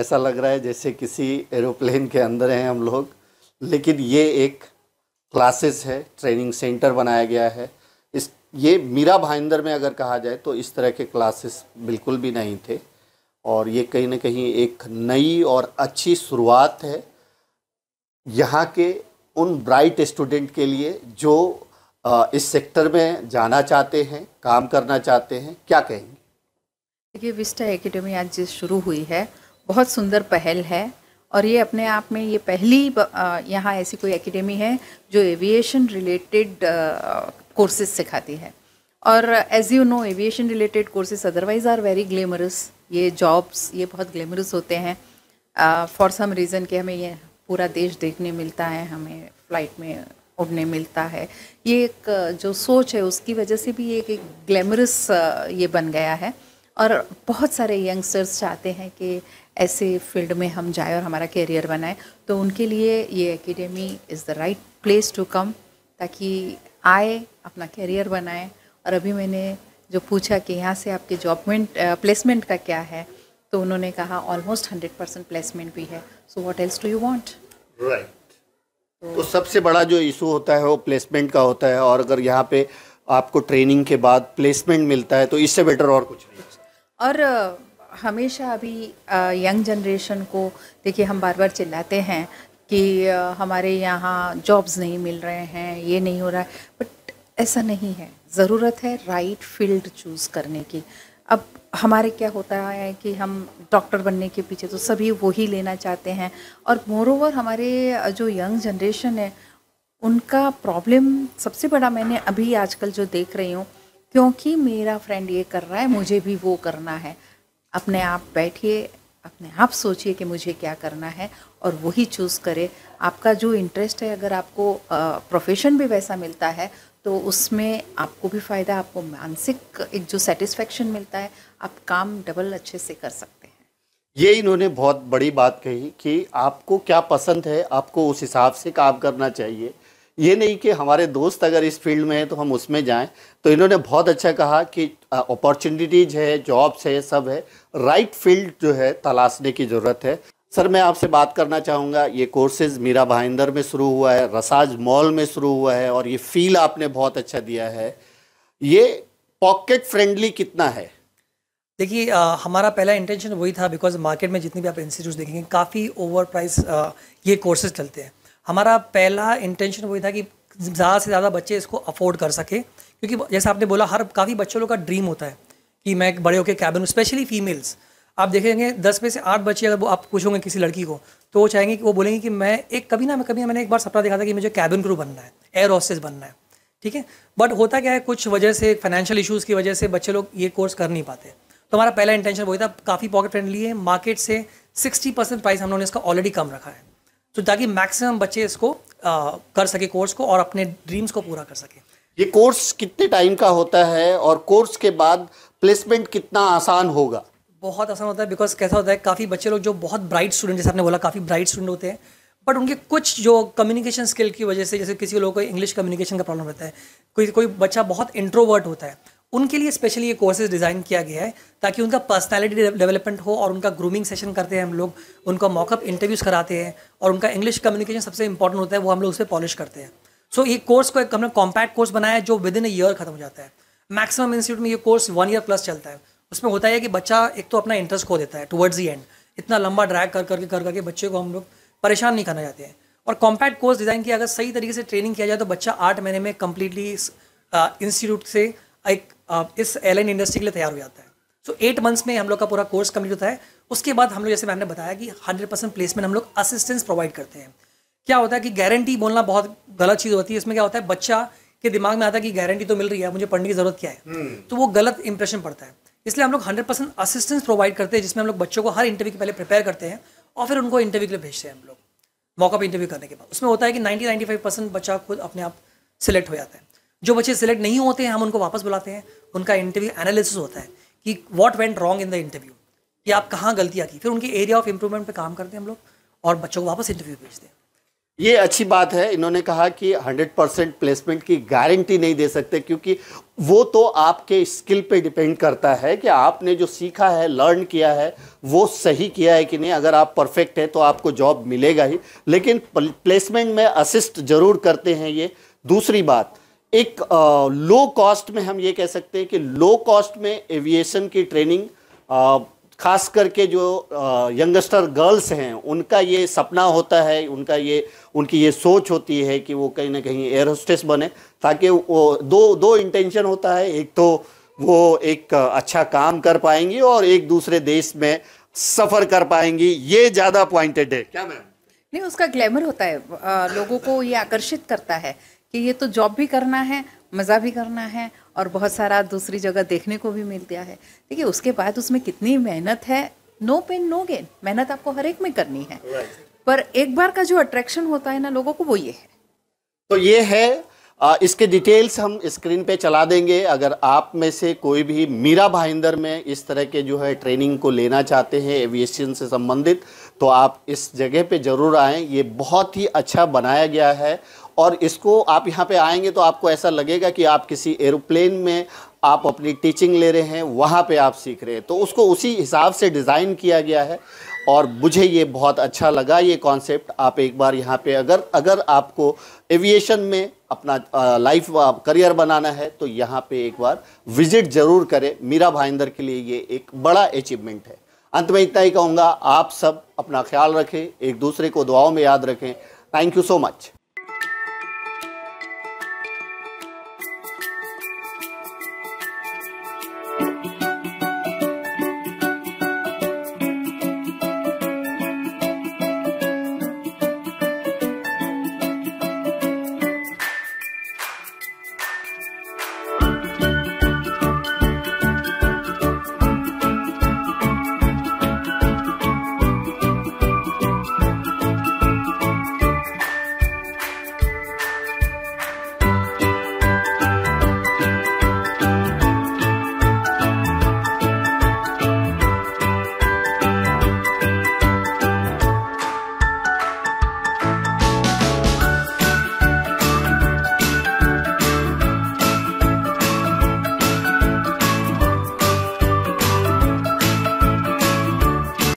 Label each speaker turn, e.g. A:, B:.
A: ऐसा लग रहा है जैसे किसी एरोप्लेन के अंदर हैं हम लोग लेकिन ये एक क्लासेस है ट्रेनिंग सेंटर बनाया गया है इस ये मीरा भाईंदर में अगर कहा जाए तो इस तरह के क्लासेस बिल्कुल भी नहीं थे और ये कहीं ना कहीं एक नई और अच्छी शुरुआत है यहाँ के उन ब्राइट स्टूडेंट के लिए जो इस सेक्टर में जाना चाहते हैं काम करना चाहते हैं क्या कहेंगे
B: देखिए विस्टा एकेडमी आज शुरू हुई है बहुत सुंदर पहल है और ये अपने आप में ये पहली यहाँ ऐसी कोई एकेडमी है जो एविएशन रिलेटेड कोर्सेज सिखाती है और as you know aviation related courses otherwise are very glamorous ये जॉब्स ये बहुत ग्लैमरस होते हैं फॉर सम रीज़न कि हमें ये पूरा देश देखने मिलता है हमें फ्लाइट में उड़ने मिलता है ये एक जो सोच है उसकी वजह से भी एक, एक ग्लैमरस ये बन गया है और बहुत सारे यंगस्टर्स चाहते हैं कि ऐसे फील्ड में हम जाए और हमारा करियर बनाए तो उनके लिए ये academy is the right place to come ताकि आए अपना करियर बनाए और अभी मैंने जो पूछा कि यहाँ से आपके जॉबमेंट प्लेसमेंट का क्या है तो उन्होंने कहा ऑलमोस्ट हंड्रेड परसेंट प्लेसमेंट भी है so what else do you want
A: right तो सबसे बड़ा जो इशू होता है वो प्लेसमेंट का होता है और अगर यहाँ पे आपको ट्रेनिंग के बाद प्लेसमेंट मिलता है तो इससे बेटर और कुछ है
B: और हमेशा अभी यंग जनरेशन को देखिए हम बार बार चिल्लाते हैं कि हमारे यहाँ जॉब्स नहीं मिल रहे हैं ये नहीं हो रहा है बट ऐसा नहीं है ज़रूरत है राइट फील्ड चूज़ करने की अब हमारे क्या होता है कि हम डॉक्टर बनने के पीछे तो सभी वही लेना चाहते हैं और मोर ओवर हमारे जो यंग जनरेशन है उनका प्रॉब्लम सबसे बड़ा मैंने अभी आजकल जो देख रही हूँ क्योंकि मेरा फ्रेंड ये कर रहा है मुझे भी वो करना है अपने आप बैठिए अपने आप सोचिए कि मुझे क्या करना है और वही चूज़ करें आपका जो इंटरेस्ट है अगर आपको प्रोफेशन भी वैसा मिलता है तो उसमें आपको भी फ़ायदा आपको मानसिक एक जो सेटिस्फेक्शन मिलता है आप काम डबल अच्छे से कर सकते हैं
A: ये इन्होंने बहुत बड़ी बात कही कि आपको क्या पसंद है आपको उस हिसाब से काम करना चाहिए ये नहीं कि हमारे दोस्त अगर इस फील्ड में हैं तो हम उसमें जाएं तो इन्होंने बहुत अच्छा कहा कि अपॉर्चुनिटीज़ है जॉब्स है सब है राइट फील्ड जो है तलाशने की ज़रूरत है सर मैं आपसे बात करना चाहूँगा ये कोर्सेज़ मीरा भाईंदर में शुरू हुआ है रसाज मॉल में शुरू हुआ है और ये फील आपने बहुत अच्छा दिया है ये पॉकेट फ्रेंडली कितना है देखिए हमारा पहला इंटेंशन वही था बिकॉज
C: मार्केट में जितने भी आप इंस्टीट्यूट देखेंगे काफ़ी ओवर प्राइस आ, ये कोर्सेज चलते हैं हमारा पहला इंटेंशन वही था कि ज़्यादा से ज़्यादा बच्चे इसको अफोर्ड कर सके क्योंकि जैसे आपने बोला हर काफ़ी बच्चों लोग का ड्रीम होता है कि मैं बड़े होकर कैबिन स्पेशली फीमेल्स आप देखेंगे दस में से आठ बच्चे अगर वो आप पूछोगे किसी लड़की को तो वो चाहेंगे कि वो बोलेंगे कि मैं एक कभी ना मैं कभी मैंने एक बार सपना देखा था कि मुझे कैबिन क्रू बनना है एयर हॉस्टेस बनना है ठीक है बट होता क्या है कुछ वजह से फाइनेंशियल इशूज़ की वजह से बच्चे लोग ये कोर्स कर नहीं पाते तो हमारा पहला इंटेंशन वही था काफ़ी पॉकेट फ्रेंडली है मार्केट से सिक्सटी परसेंट प्राइस हम लोगों ने इसका ऑलरेडी कम रखा है तो ताकि मैक्सिमम बच्चे इसको आ, कर सके कोर्स को और अपने ड्रीम्स को पूरा कर सके
A: ये कोर्स कितने टाइम का होता है और कोर्स के बाद प्लेसमेंट कितना आसान होगा
C: बहुत आसान होता है बिकॉज कैसा होता है काफ़ी बच्चे लोग जो बहुत ब्राइट स्टूडेंट जैसे आपने बोला काफ़ी ब्राइट स्टूडेंट होते हैं बट उनके कुछ जो कम्युनिकेशन स्किल की वजह से जैसे किसी लोगों को इंग्लिश कम्युनिकेशन का प्रॉब्लम रहता है कोई कोई बच्चा बहुत इंट्रोवर्ट होता है उनके लिए स्पेशली ये कोर्सेज डिज़ाइन किया गया है ताकि उनका पर्सनालिटी डेवलपमेंट हो और उनका ग्रूमिंग सेशन करते हैं हम लोग उनका मॉकअप इंटरव्यूज़ कराते हैं और उनका इंग्लिश कम्युनिकेशन सबसे इंपॉर्टेंट होता है वो हम लोग उस पर पॉलिश करते हैं सो so, ये कोर्स को एक हमने कॉम्पैक्ट कोर्स बनाया है जो विद इन ईयर खत्म हो जाता है मैक्सिमम इंस्टीट्यूट में ये कोर्स वन ईयर प्लस चलता है उसमें होता है कि बच्चा एक तो अपना इंटरेस्ट खो देता है टुवर्ड्स दी एंड इतना लंबा ड्रैग कर करके कर करके बच्चे को हम लोग परेशान नहीं करना चाहते हैं और कॉम्पैक्ट कोर्स डिज़ाइन किया अगर सही तरीके से ट्रेनिंग किया जाए तो बच्चा आठ महीने में कम्प्लीटली इंस्टीट्यूट uh, से एक इस एयरलाइन इंडस्ट्री के लिए तैयार हो जाता है सो एट मंथ्स में हम लोग का पूरा कोर्स कम्प्लीट होता है उसके बाद हम लोग जैसे मैम ने बताया कि हंड्रेड परसेंट प्लेसमेंट हम लोग असिस्टेंस प्रोवाइड करते हैं क्या होता है कि गारंटी बोलना बहुत गलत चीज़ होती है इसमें क्या होता है बच्चा के दिमाग में आता है कि गारंटी तो मिल रही है मुझे पढ़ने की जरूरत क्या है हम्म। तो वो गलत इंप्रेशन पड़ता है इसलिए हम लोग हंड्रेड परसेंट असिस्टेंस प्रोवाइड करते हैं जिसमें हम लोग बच्चों को हर इंटरव्यू के पहले प्रिपेयर करते हैं और फिर उनको इंटरव्यू के लिए भेजते हैं हम लोग मौका पर इंटरव्यू करने के बाद उसमें होता है कि नाइन्टी नाइन्टी फाइव परसेंट बच्चा खुद अपने आप सिलेक्ट हो जाता है जो बच्चे सिलेक्ट नहीं होते हैं हम उनको वापस बुलाते हैं उनका इंटरव्यू एनालिसिस होता है कि what went wrong in the interview कि आप कहाँ गलतियाँ की फिर उनके एरिया ऑफ इम्प्रूवमेंट पर काम करते हैं हम लोग और बच्चों को वापस इंटरव्यू भेजते हैं
A: ये अच्छी बात है इन्होंने कहा कि 100 परसेंट प्लेसमेंट की गारंटी नहीं दे सकते क्योंकि वो तो आपके स्किल पे डिपेंड करता है कि आपने जो सीखा है लर्न किया है वो सही किया है कि नहीं अगर आप परफेक्ट है तो आपको जॉब मिलेगा ही लेकिन प्लेसमेंट में असिस्ट जरूर करते हैं ये दूसरी बात एक लो कॉस्ट में हम ये कह सकते हैं कि लो कॉस्ट में एविएशन की ट्रेनिंग आ, खास करके जो यंगस्टर गर्ल्स हैं उनका ये सपना होता है उनका ये उनकी ये सोच होती है कि वो कहीं ना कहीं एयर होस्टेस बने ताकि वो दो दो इंटेंशन होता है एक तो वो एक अच्छा काम कर पाएंगी और एक दूसरे देश में सफ़र कर पाएंगी ये ज़्यादा पॉइंटेड है क्या मैम
B: नहीं उसका ग्लैमर होता है आ, लोगों को ये आकर्षित करता है कि ये तो जॉब भी करना है मज़ा भी करना है और बहुत सारा दूसरी जगह देखने को भी मिल गया है देखिए उसके बाद उसमें कितनी मेहनत है नो पेन नो गेन मेहनत आपको
A: हर एक में करनी है right.
B: पर एक बार का जो अट्रैक्शन होता है ना लोगों को वो ये है
A: तो ये है आ, इसके डिटेल्स हम स्क्रीन पे चला देंगे अगर आप में से कोई भी मीरा भाईंदर में इस तरह के जो है ट्रेनिंग को लेना चाहते हैं एविएशन से संबंधित तो आप इस जगह पे ज़रूर आएँ ये बहुत ही अच्छा बनाया गया है और इसको आप यहाँ पे आएंगे तो आपको ऐसा लगेगा कि आप किसी एरोप्लेन में आप अपनी टीचिंग ले रहे हैं वहाँ पे आप सीख रहे हैं तो उसको उसी हिसाब से डिज़ाइन किया गया है और मुझे ये बहुत अच्छा लगा ये कॉन्सेप्ट आप एक बार यहाँ पे अगर अगर आपको एविएशन में अपना लाइफ करियर बनाना है तो यहाँ पे एक बार विजिट ज़रूर करें मीरा भाईंदर के लिए ये एक बड़ा अचीवमेंट है अंत में इतना ही कहूँगा आप सब अपना ख्याल रखें एक दूसरे को दुआओं में याद रखें थैंक यू सो मच